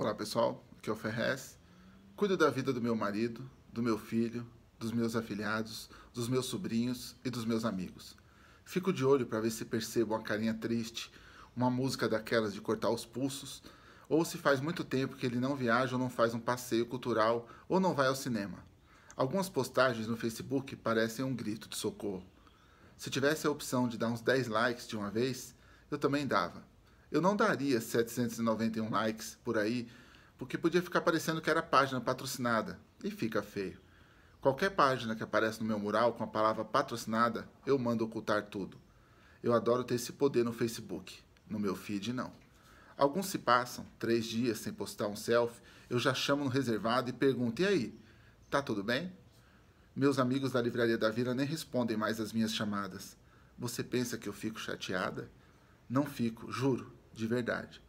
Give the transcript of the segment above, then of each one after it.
Olá pessoal, aqui é o Ferrez. Cuido da vida do meu marido, do meu filho, dos meus afilhados, dos meus sobrinhos e dos meus amigos. Fico de olho para ver se percebo uma carinha triste, uma música daquelas de cortar os pulsos, ou se faz muito tempo que ele não viaja ou não faz um passeio cultural ou não vai ao cinema. Algumas postagens no Facebook parecem um grito de socorro. Se tivesse a opção de dar uns 10 likes de uma vez, eu também dava eu não daria 791 likes por aí, porque podia ficar parecendo que era página patrocinada, e fica feio. Qualquer página que aparece no meu mural com a palavra patrocinada, eu mando ocultar tudo. Eu adoro ter esse poder no Facebook, no meu feed não. Alguns se passam três dias sem postar um selfie, eu já chamo no reservado e pergunto: e aí? Tá tudo bem? Meus amigos da Livraria da Vila nem respondem mais às minhas chamadas. Você pensa que eu fico chateada? Não fico, juro de verdade.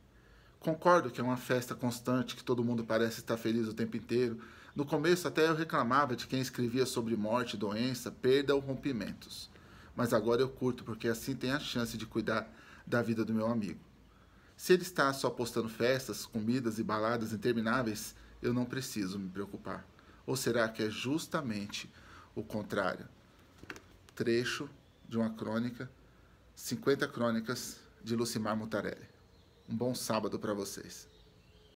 Concordo que é uma festa constante, que todo mundo parece estar feliz o tempo inteiro. No começo até eu reclamava de quem escrevia sobre morte, doença, perda ou rompimentos. Mas agora eu curto, porque assim tem a chance de cuidar da vida do meu amigo. Se ele está só postando festas, comidas e baladas intermináveis, eu não preciso me preocupar. Ou será que é justamente o contrário? Trecho de uma crônica, 50 crônicas de Lucimar Mutarelli. Um bom sábado para vocês.